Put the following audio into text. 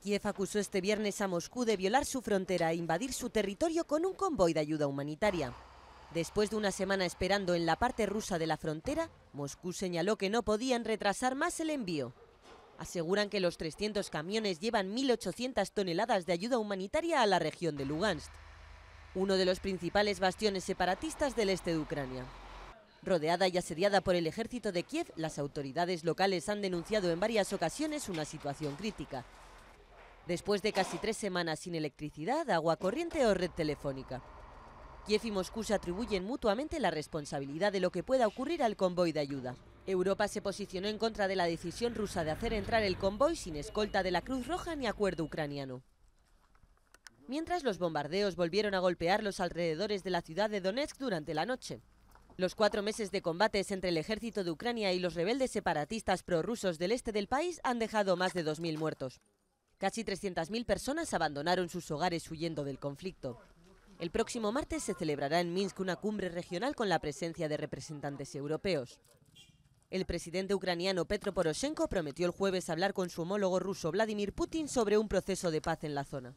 Kiev acusó este viernes a Moscú de violar su frontera e invadir su territorio con un convoy de ayuda humanitaria. Después de una semana esperando en la parte rusa de la frontera, Moscú señaló que no podían retrasar más el envío. Aseguran que los 300 camiones llevan 1.800 toneladas de ayuda humanitaria a la región de Lugansk, uno de los principales bastiones separatistas del este de Ucrania. Rodeada y asediada por el ejército de Kiev, las autoridades locales han denunciado en varias ocasiones una situación crítica, después de casi tres semanas sin electricidad, agua corriente o red telefónica. Kiev y Moscú se atribuyen mutuamente la responsabilidad de lo que pueda ocurrir al convoy de ayuda. Europa se posicionó en contra de la decisión rusa de hacer entrar el convoy sin escolta de la Cruz Roja ni acuerdo ucraniano. Mientras los bombardeos volvieron a golpear los alrededores de la ciudad de Donetsk durante la noche. Los cuatro meses de combates entre el ejército de Ucrania y los rebeldes separatistas prorrusos del este del país han dejado más de 2.000 muertos. Casi 300.000 personas abandonaron sus hogares huyendo del conflicto. El próximo martes se celebrará en Minsk una cumbre regional con la presencia de representantes europeos. El presidente ucraniano Petro Poroshenko prometió el jueves hablar con su homólogo ruso Vladimir Putin sobre un proceso de paz en la zona.